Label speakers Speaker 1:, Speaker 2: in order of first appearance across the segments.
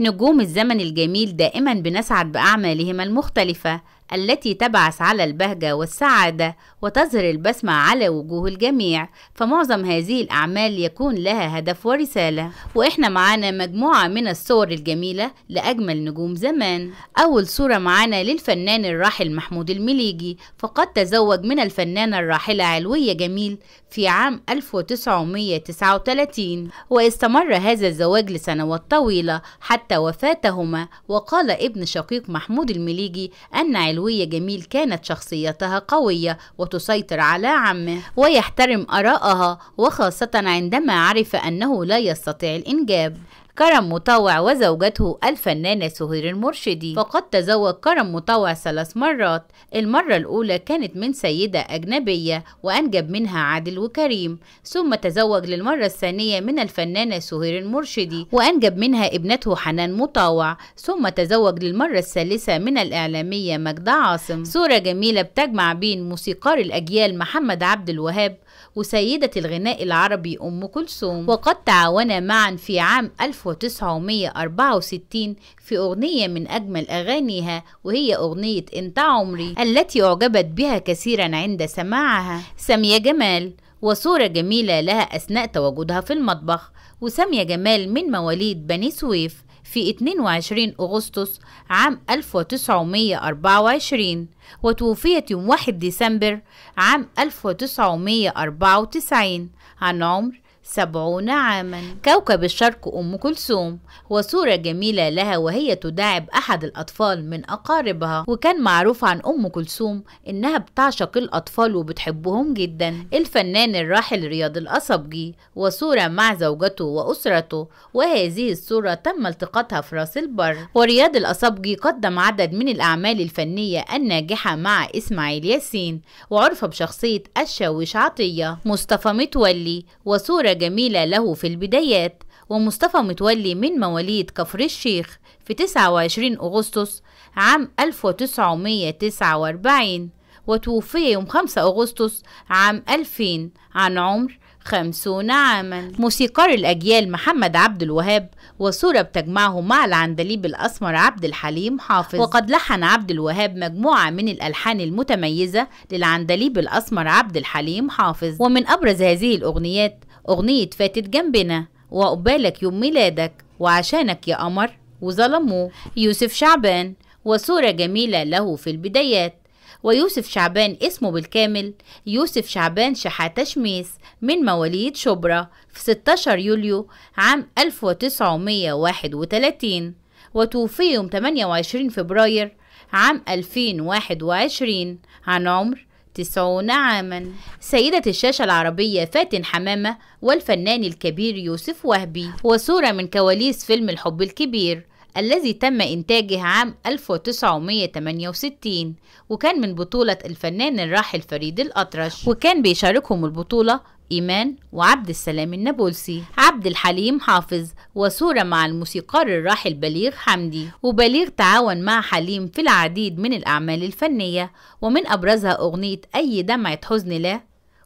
Speaker 1: نجوم الزمن الجميل دائما بنسعد بأعمالهم المختلفة التي تبعث على البهجة والسعادة وتظهر البسمة على وجوه الجميع فمعظم هذه الأعمال يكون لها هدف ورسالة وإحنا معانا مجموعة من الصور الجميلة لأجمل نجوم زمان أول صورة معانا للفنان الراحل محمود المليجي فقد تزوج من الفنانة الراحلة علوية جميل في عام 1939 واستمر هذا الزواج لسنوات طويلة حتى وفاتهما وقال ابن شقيق محمود المليجي أن علوية وعلوية جميل كانت شخصيتها قوية وتسيطر على عمه ويحترم آراءها وخاصة عندما عرف أنه لا يستطيع الإنجاب كرم مطوع وزوجته الفنانة سهير المرشدي فقد تزوج كرم مطوع ثلاث مرات المرة الأولى كانت من سيدة أجنبية وأنجب منها عادل وكريم ثم تزوج للمرة الثانية من الفنانة سهير المرشدي وأنجب منها ابنته حنان مطوع ثم تزوج للمرة الثالثة من الإعلامية مجدة عاصم صورة جميلة بتجمع بين موسيقار الأجيال محمد عبد الوهاب وسيدة الغناء العربي أم كلثوم وقد تعاونا معا في عام 1000 1964 في أغنية من أجمل أغانيها وهي أغنية أنت عمري التي أعجبت بها كثيرا عند سماعها سامية جمال وصورة جميلة لها أثناء تواجدها في المطبخ وسامية جمال من مواليد بني سويف في 22 أغسطس عام 1924 وتوفيت يوم 1 ديسمبر عام 1994 عن عمر سبعون عاما كوكب الشرق أم كلثوم وصورة جميلة لها وهي تداعب أحد الأطفال من أقاربها وكان معروف عن أم كلثوم إنها بتعشق الأطفال وبتحبهم جدا الفنان الراحل رياض الأصبجي وصورة مع زوجته وأسرته وهذه الصورة تم التقاطها في راس البر ورياض الأصبجي قدم عدد من الأعمال الفنية الناجحة مع إسماعيل ياسين وعرف بشخصية الشاويش عطية مصطفى متولي وصورة جميلة له في البدايات ومصطفى متولي من مواليد كفر الشيخ في 29 أغسطس عام 1949 وتوفي يوم 5 أغسطس عام 2000 عن عمر 50 عاما موسيقار الأجيال محمد عبد الوهاب وصورة بتجمعه مع العندليب الأسمر عبد الحليم حافظ وقد لحن عبد الوهاب مجموعة من الألحان المتميزة للعندليب الأسمر عبد الحليم حافظ ومن أبرز هذه الأغنيات أغنية فاتت جنبنا وقبالك يوم ميلادك وعشانك يا قمر وظلموه يوسف شعبان وصورة جميلة له في البدايات ويوسف شعبان اسمه بالكامل يوسف شعبان شحاتة شميس من مواليد شبرا في 16 يوليو عام 1931 وتوفي يوم 28 فبراير عام 2021 عن عمر تسعون عاما سيدة الشاشة العربية فاتن حمامة والفنان الكبير يوسف وهبي وصورة من كواليس فيلم الحب الكبير الذي تم إنتاجه عام 1968 وكان من بطولة الفنان الراحل فريد الأطرش وكان بيشاركهم البطولة إيمان وعبد السلام النابلسي عبد الحليم حافظ وصورة مع الموسيقار الراحل بليغ حمدي وبليغ تعاون مع حليم في العديد من الأعمال الفنية ومن أبرزها أغنية أي دمعة حزن لا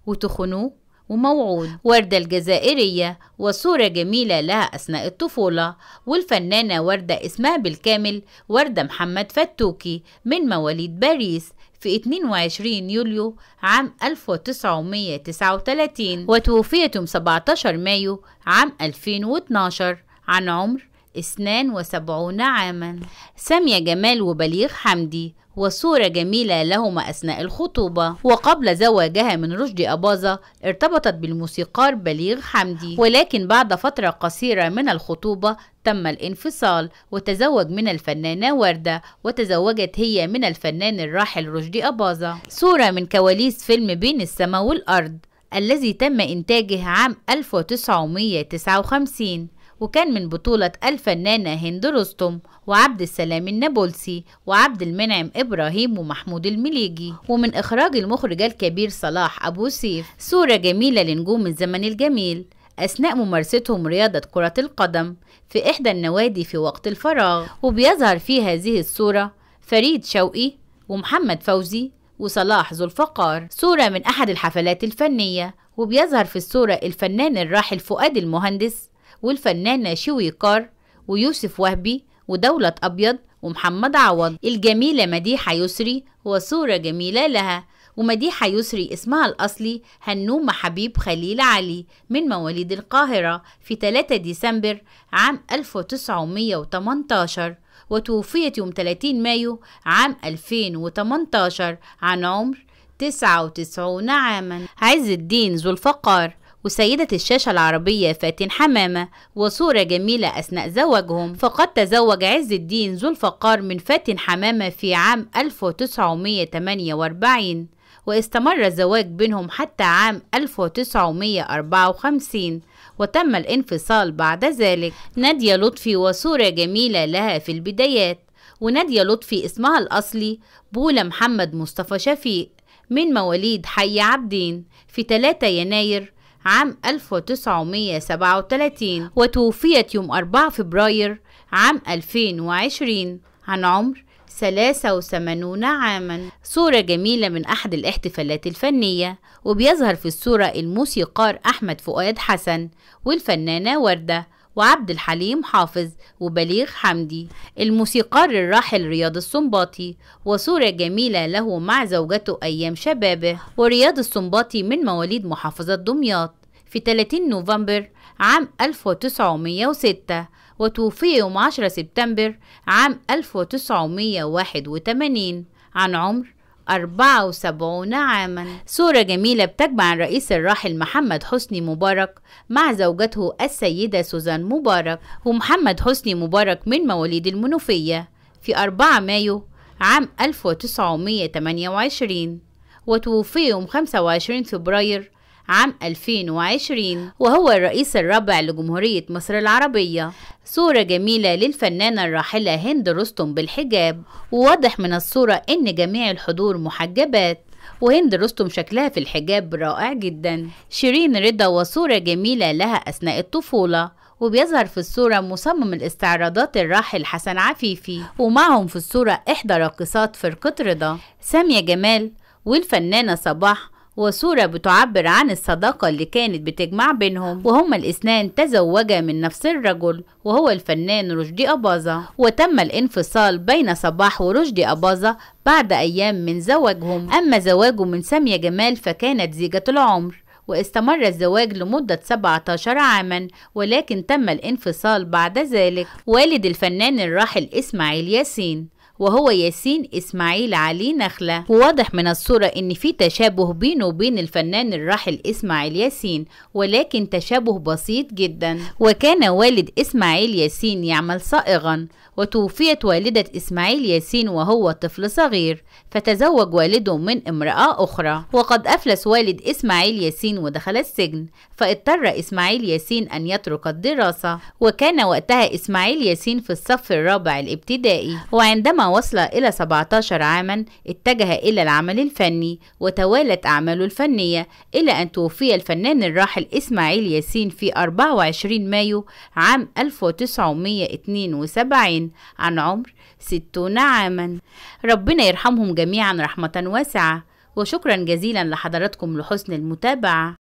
Speaker 1: وتخنوه وموعود وردة الجزائرية وصورة جميلة لها أثناء الطفولة والفنانة وردة اسمها بالكامل وردة محمد فتوكي من مواليد باريس في 22 يوليو عام 1939 وتوفيت يوم 17 مايو عام 2012 عن عمر 72 عاما سامية جمال وبليغ حمدي وصورة جميلة لهما أثناء الخطوبة وقبل زواجها من رشدي أباظة ارتبطت بالموسيقار بليغ حمدي ولكن بعد فترة قصيرة من الخطوبة تم الانفصال وتزوج من الفنانة وردة وتزوجت هي من الفنان الراحل رشدي أباظة صورة من كواليس فيلم بين السماء والأرض الذي تم إنتاجه عام 1959 وكان من بطولة الفنانة هند رستم وعبد السلام النابلسي وعبد المنعم إبراهيم ومحمود المليجي ومن إخراج المخرج الكبير صلاح أبو سيف صورة جميلة لنجوم الزمن الجميل أثناء ممارستهم رياضة كرة القدم في إحدى النوادي في وقت الفراغ وبيظهر في هذه الصورة فريد شوقي ومحمد فوزي وصلاح ذو الفقار صورة من أحد الحفلات الفنية وبيظهر في الصورة الفنان الراحل فؤاد المهندس والفنانة شوي كار ويوسف وهبي ودولة أبيض ومحمد عوض الجميلة مديحة يسري وصورة جميلة لها ومديحة يسري اسمها الأصلي هنومة حبيب خليل علي من مواليد القاهرة في 3 ديسمبر عام 1918 وتوفيت يوم 30 مايو عام 2018 عن عمر 99 عاما عز الدين ذو الفقار وسيدة الشاشة العربية فاتن حمامة وصورة جميلة أثناء زواجهم فقد تزوج عز الدين ذو الفقار من فاتن حمامة في عام 1948 واستمر الزواج بينهم حتى عام 1954 وتم الانفصال بعد ذلك نادية لطفي وصورة جميلة لها في البدايات ونادية لطفي اسمها الأصلي بولا محمد مصطفى شفيق من مواليد حي عبدين في 3 يناير عام 1937 وتوفيت يوم 4 فبراير عام 2020 عن عمر 83 عاما صورة جميلة من أحد الاحتفالات الفنية وبيظهر في الصورة الموسيقار أحمد فؤاد حسن والفنانة وردة وعبد الحليم حافظ وبليغ حمدي الموسيقار الراحل رياض السنباطي وصورة جميلة له مع زوجته أيام شبابه ورياض السنباطي من مواليد محافظة دمياط في 30 نوفمبر عام 1906 وتوفي يوم 10 سبتمبر عام 1981 عن عمر 74 عاما نعم. صورة جميلة بتجمع الرئيس الراحل محمد حسني مبارك مع زوجته السيدة سوزان مبارك ومحمد حسني مبارك من مواليد المنوفية في 4 مايو عام 1928 وتوفي يوم 25 فبراير عام 2020 وهو الرئيس الرابع لجمهورية مصر العربية صورة جميلة للفنانة الراحلة هند رستم بالحجاب وواضح من الصورة إن جميع الحضور محجبات وهند رستم شكلها في الحجاب رائع جدا شيرين رضا وصورة جميلة لها أثناء الطفولة وبيظهر في الصورة مصمم الاستعراضات الراحل حسن عفيفي ومعهم في الصورة إحدى راقصات فرقة رضا سامية جمال والفنانة صباح وصورة بتعبر عن الصداقة اللي كانت بتجمع بينهم وهما الاثنان تزوجا من نفس الرجل وهو الفنان رشدي أباظة وتم الانفصال بين صباح ورشدي أباظة بعد أيام من زواجهم أما زواجه من سامية جمال فكانت زيجة العمر واستمر الزواج لمدة 17 عاما ولكن تم الانفصال بعد ذلك والد الفنان الراحل إسماعيل ياسين وهو ياسين إسماعيل علي نخلة وواضح من الصورة إن في تشابه بينه وبين الفنان الراحل إسماعيل ياسين ولكن تشابه بسيط جدا وكان والد إسماعيل ياسين يعمل صائغا وتوفيت والدة إسماعيل ياسين وهو طفل صغير فتزوج والده من امرأة أخرى وقد أفلس والد إسماعيل ياسين ودخل السجن فاضطر إسماعيل ياسين أن يترك الدراسة وكان وقتها إسماعيل ياسين في الصف الرابع الابتدائي وعندما وصل إلى 17 عاما اتجه إلى العمل الفني وتوالت أعماله الفنية إلى أن توفي الفنان الراحل إسماعيل ياسين في 24 مايو عام 1972 عن عمر ستون عاما ربنا يرحمهم جميعا رحمة واسعة وشكرا جزيلا لحضراتكم لحسن المتابعة